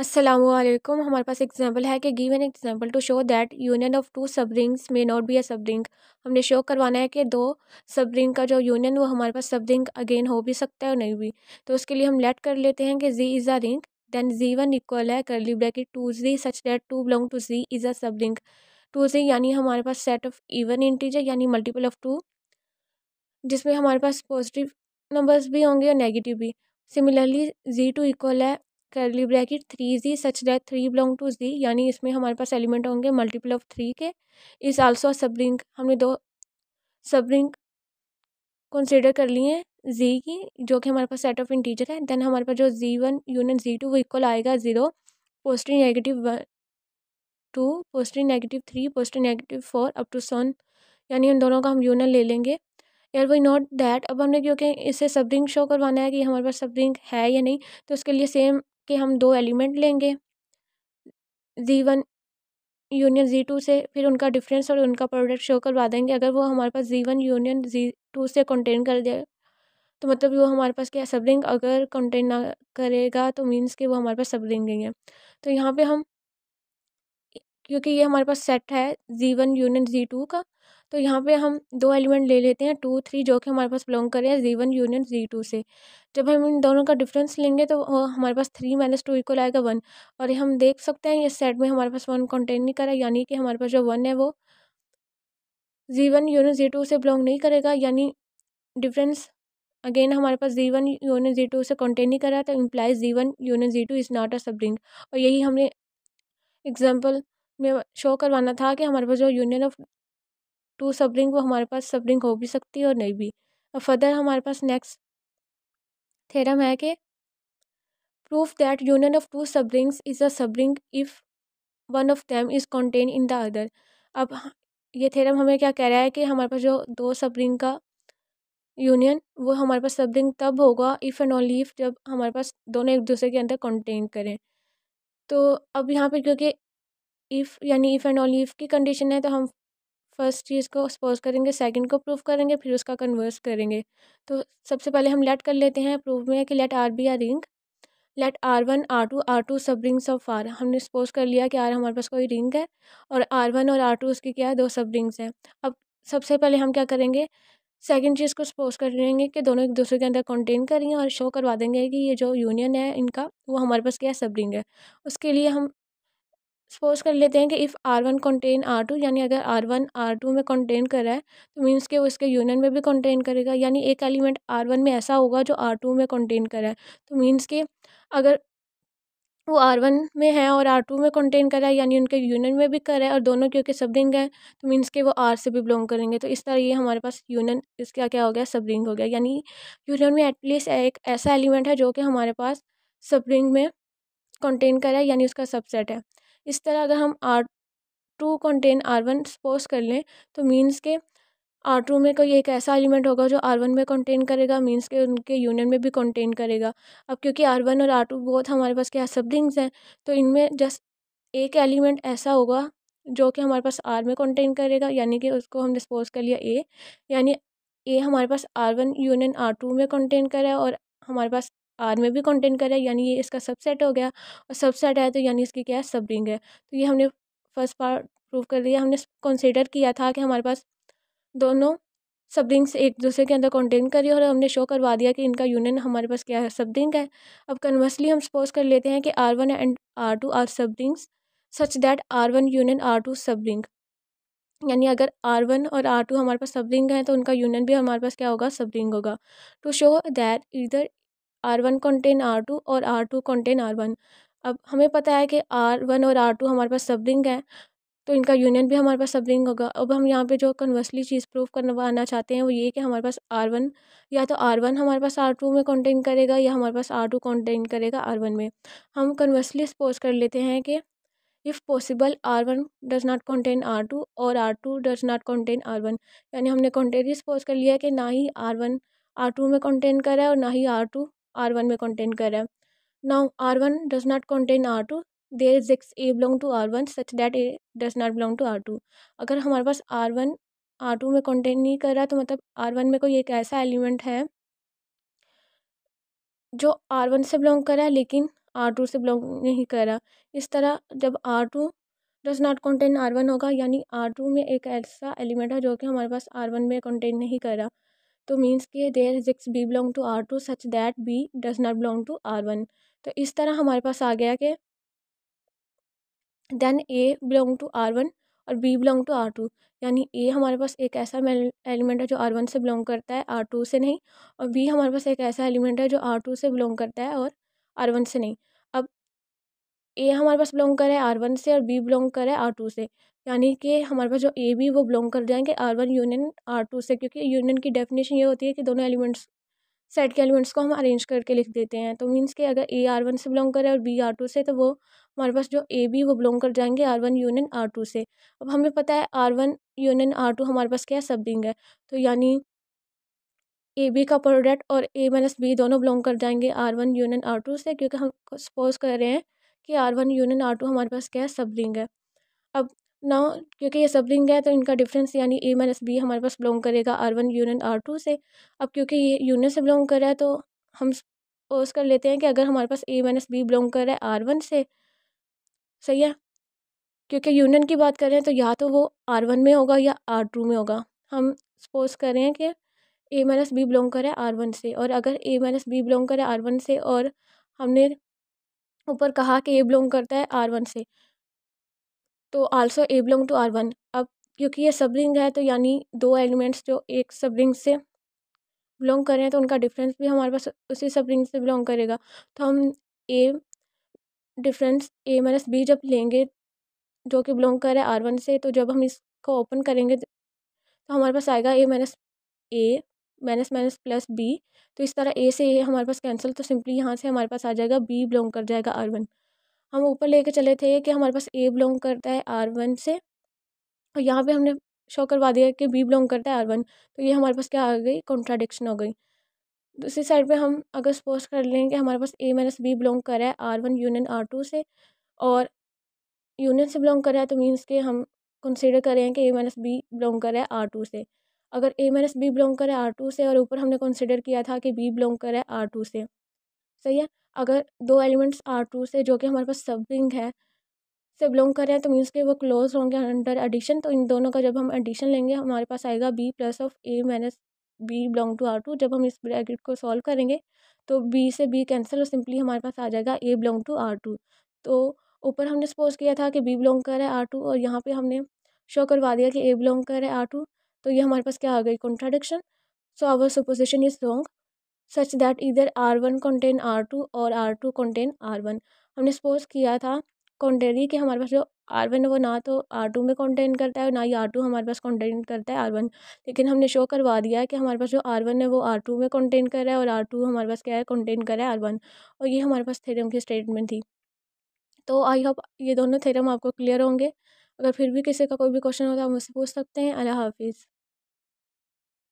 असलम हमारे पास एग्जाम्पल है कि give an example to show that union of two subrings may not be a subring हमने show करवाना है कि दो सब रिंग का जो यूनियन वो हमारे पास सब रिंग अगेन हो भी सकता है और नहीं भी तो उसके लिए हम लेट कर लेते हैं कि G is a ring then G one equal है ली bracket two G such that two belong to G is a subring to G यानी हमारे पास सेट ऑफ इवन इंटीजर यानी मल्टीपल ऑफ टू जिसमें हमारे पास पॉजिटिव नंबर्स भी होंगे और नेगेटिव भी सिमिलरली जी टू इक्वल है curly bracket three G such that three belong to G यानी इसमें हमारे पास एलिमेंट होंगे मल्टीपल ऑफ थ्री के इज़ आल्सो सब रिंग हमने दो सब रिंग कंसिडर कर लिए हैं जी की जो कि हमारे पास सेट ऑफ इंटीजर है देन हमारे पास जो G one union G two वो इक्वल आएगा ज़ीरो पोस्टरी नेगेटिव वन टू पोस्टरी नेगेटिव थ्री पोस्टरी नेगेटिव फोर अप टू सन यानी इन दोनों का हम यूनियन ले लेंगे यार वी नॉट दैट अब हमने क्योंकि इसे सब रिंग शो करवाना है कि हमारे पास सब रिंग है या नहीं तो उसके लिए सेम के हम दो एलिमेंट लेंगे G one union G two से फिर उनका डिफरेंस और उनका प्रोडक्ट शो करवा देंगे अगर वो हमारे पास G one union G two से कंटेन कर दे तो मतलब वो हमारे पास क्या सब अगर कंटेन ना करेगा तो मीन्स कि वो हमारे पास सब रिंग है तो यहाँ पे हम क्योंकि ये हमारे पास सेट है G one union G two का तो यहाँ पे हम दो एलिमेंट ले लेते हैं टू थ्री जो कि हमारे पास बिलोंग कर रहे हैं G one union G two से जब हम इन दोनों का डिफरेंस लेंगे तो हमारे पास थ्री माइनस टू इक्वल आएगा वन और हम देख सकते हैं इस सेट में हमारे पास वन कॉन्टेन नहीं करा यानी कि हमारे पास जो वन है वो G one union G two से बिलोंग नहीं करेगा यानी डिफरेंस अगेन हमारे पास G one union G two से कॉन्टेन नहीं करा तो implies G one union G two is not a subring और यही हमने एग्जाम्पल में शो करवाना था कि हमारे पास जो यूनियन ऑफ टू तो सब रिंग वो हमारे पास सब रिंग हो भी सकती है और नहीं भी और फर्दर हमारे पास नेक्स्ट थेरम है कि proof that union of two subrings is a subring if one of them is contain in the other अब ये थेरम हमें क्या कह रहा है कि हमारे पास जो दो सब रिंग का यूनियन वो हमारे पास सब रिंग तब होगा इफ़ एंड ऑनली इफ़ जब हमारे पास दोनों एक दूसरे के अंदर कॉन्टेन करें तो अब यहाँ पर क्योंकि इफ़ यानी इफ़ एंड ऑनली इफ़ की कंडीशन है तो हम फर्स्ट चीज़ को सपोज करेंगे सेकंड को प्रूफ करेंगे फिर उसका कन्वर्स करेंगे तो सबसे पहले हम लेट कर लेते हैं प्रूफ में कि let R be R ring let R one R two are two subrings of R हमने सपोज कर लिया कि आर हमारे पास कोई रिंग है और आर वन और आर टू उसकी क्या है दो सब रिंग्स हैं अब सबसे पहले हम क्या करेंगे सेकेंड चीज़ को सपोज कर लेंगे कि दोनों एक दूसरे के अंदर कंटेन करेंगे और शो करवा देंगे कि ये जो यूनियन है इनका वो हमारे पास क्या है सब रिंग है उसके लिए हम सपोज़ कर लेते हैं कि if R one contain R two यानी अगर आर वन आर टू में कॉन्टेन कर रहा है तो मीन्स के उसके यूनियन में भी कॉन्टेन करेगा यानी एक एलिमेंट आर वन में ऐसा होगा जो आर टू में कॉन्टेन कर रहा है तो मीन्स के अगर वो आर वन में है और आर टू में कर रहा है यानी उनके यूनियन में भी रहा है और दोनों क्योंकि सब रिंग है तो मीन्स के वो आर से भी बिलोंग करेंगे तो इस तरह ये हमारे पास यूनियन इसका क्या हो गया सब रिंग हो गया यानी यूनियन में एटलीस्ट एक ऐसा एलिमेंट है जो कि हमारे पास सब रिंग में कर रहा है यानी उसका सबसेट है इस तरह अगर हम R two contain R one suppose कर लें तो मीन्स के आर टू में कोई एक ऐसा एलिमेंट होगा जो आर वन में कॉन्टेन करेगा मीन्स के उनके यूनियन में भी कॉन्टेन करेगा अब क्योंकि आर वन और आर टू बहुत हमारे पास क्या सब्लिंग्स हैं तो इनमें जस्ट एक एलिमेंट ऐसा होगा जो कि हमारे पास आर में कॉन्टेन करेगा यानी कि उसको हम डिस्पोज कर लिया ए यानी ए हमारे पास R one union R two में कॉन्टेन करे और हमारे पास आर में भी कंटेंट करें यानी ये इसका सबसेट हो गया और सबसेट है तो यानी इसकी क्या है सब रिंग है तो ये हमने फर्स्ट पार्ट प्रूव कर लिया हमने कंसिडर किया था कि हमारे पास दोनों सब रिंग्स एक दूसरे के अंदर कंटेंट करी और हमने शो करवा दिया कि इनका यूनियन हमारे पास क्या है सब रिंग है अब कन्वर्सली हम सपोज कर लेते हैं कि R one and R two are subrings such that R one union R two subring यानी अगर आर वन और आर टू हमारे पास सब रिंग हैं तो उनका यूनियन भी हमारे पास क्या होगा सब रिंग होगा to show that either R one contain R two और R two contain R one अब हमें पता है कि आर वन और आर टू हमारे पास सब रिंग है तो इनका यूनियन भी हमारे पास सब रिंग होगा अब हम यहाँ पे जो कन्वर्सली चीज़ प्रूफ करवाना चाहते हैं वो ये कि हमारे पास आर वन या तो आर वन हमारे पास आर टू में कॉन्टेन करेगा या हमारे पास आर टू कॉन्टेन करेगा आर वन में हम कन्वर्सली सपोज कर लेते हैं कि if possible R one does not contain R two और R two does not contain R one यानी हमने कॉन्टेन ही सपोज कर लिया है कि ना ही आर वन आर टू में कॉन्टेन करा है और ना ही आर टू आर वन में contain कर रहा है one does not not R two there is X A belong to R one such that A does not belong to are two अगर हमारे पास आर वन आर टू में contain नहीं कर रहा तो मतलब आर वन में कोई एक ऐसा एलिमेंट है जो आर वन से बिलोंग कर रहा है लेकिन आर टू से बिलोंग नहीं कर रहा इस तरह जब R two does not contain R one होगा यानी आर टू में एक ऐसा एलिमेंट है जो कि हमारे पास आर वन में कंटेन नहीं कर रहा तो मीन्स कि there exists B belong to are two such that B does not belong to R one तो इस तरह हमारे पास आ गया कि then A belong to R one और B belong to are two यानी ए हमारे पास एक ऐसा एलिमेंट है जो आर वन से बिलोंग करता है आर टू से नहीं और बी हमारे पास एक ऐसा एलिमेंट है जो आर टू से बिलोंग करता है और आर वन से नहीं अब ए हमारे पास बिलोंग करे आर वन से और बी बिलोंग करे आर टू से यानी कि हमारे पास जो ए बी वो बिलोंग कर जाएंगे R one union R two से क्योंकि यूनियन की डेफिनेशन ये होती है कि दोनों एलिमेंट्स सेट के एलिमेंट्स को हम अरेंज करके लिख देते हैं तो मीन्स कि अगर ए आर वन से बिलोंग करे और बी आर टू से तो वो हमारे पास जो ए बी वो बिलोंग कर जाएंगे R one union R two से अब हमें पता है R one union R two हमारे पास क्या सब रिंग है तो यानी ए बी का प्रोडक्ट और ए माइनस बी दोनों बिलोंग कर जाएंगे R one union R two से क्योंकि हम सपोज कर रहे हैं कि R one union R two हमारे पास क्या सब रिंग है अब ना क्योंकि ये सब लिंग है तो इनका डिफरेंस यानी ए माइनस बी हमारे पास बिलोंग करेगा R one union R two से अब क्योंकि ये यूनियन से बिलोंग कर रहा है तो हम सपोज कर लेते हैं कि अगर हमारे पास ए माइनस बी बिलोंग कर रहा है आर वन से सही है क्योंकि यूनियन की बात करें तो या तो वो आर वन में होगा या आर टू में होगा हम सपोज कर रहे हैं कि ए माइनस बी बिलोंग करे आर वन से और अगर ए माइनस बी बिलोंग करे आर वन से और हमने ऊपर कहा कि ए बिलोंग करता है आर वन से तो also A belong to R one अब क्योंकि ये सबलिंग है तो यानी दो एलिमेंट्स जो एक सबलिंग से बिलोंग कर रहे हैं तो उनका डिफरेंस भी हमारे पास उसी सबलिंग से बिलोंग करेगा तो हम A difference A minus B जब लेंगे जो कि बिलोंग कर रहा है आर वन से तो जब हम इसको ओपन करेंगे तो हमारे पास आएगा A minus A minus minus plus B तो इस तरह ए से ए हमारे पास कैंसिल तो सिंपली यहाँ से हमारे पास आ जाएगा बी बिलोंग कर जाएगा आर वन हम ऊपर लेके चले थे कि हमारे पास ए बिलोंग करता है आर वन से और यहाँ पे हमने शो करवा दिया कि बी बिलोंग करता है आर वन तो ये हमारे पास क्या आ गई कॉन्ट्राडिक्शन हो गई दूसरी साइड पे हम अगर सपोज कर लें कि हमारे पास ए माइनस बी बिलोंग कर रहा है R one union R two से और यूनियन से बिलोंग कर रहा है तो मीन्स के हम कंसिडर करें कि ए माइनस बी बिलोंग कर रहा है आर टू से अगर ए माइनस बी बिलोंग करे आर टू से और ऊपर हमने कंसिडर किया था कि बी बिलोंग है आर टू से सही है अगर दो एलिमेंट्स आर टू से जो कि हमारे पास सब है से बिलोंग कर रहे हैं तो मीन्स के वो क्लोज होंगे अंडर एडिशन तो इन दोनों का जब हम एडिशन लेंगे हमारे पास आएगा B plus of A minus B belong to are two जब हम इस ब्रैकेट को सॉल्व करेंगे तो बी से बी कैंसिल और सिंपली हमारे पास आ जाएगा A belong to are two तो ऊपर हमने सपोज किया था कि बी बिलोंग कर है आर टू और यहाँ पर हमने शो करवा दिया कि ए बिलोंग कर है आर टू तो ये हमारे पास क्या आ गई contradiction so our supposition is wrong such that either R one contain R two और R two contain R one हमने सपोज किया था कॉन्टेरी कि हमारे पास जो आर वन है वो ना तो आर टू में कॉन्टेन करता है और ना ही आर टू हमारे पास कॉन्टेन करता है आर वन लेकिन हमने शो करवा दिया है कि हमारे पास जो आर वन है वो आर टू में कॉन्टेन कर रहा है और आर टू हमारे पास क्या है कॉन्टेन कर रहा है आर वन और ये हमारे पास थेरम की स्टेटमेंट थी तो आई होप ये दोनों थेरम आपको क्लियर होंगे अगर फिर भी किसी का कोई भी क्वेश्चन होता है आप मुझसे पूछ सकते हैं अल्लाह हाफिज़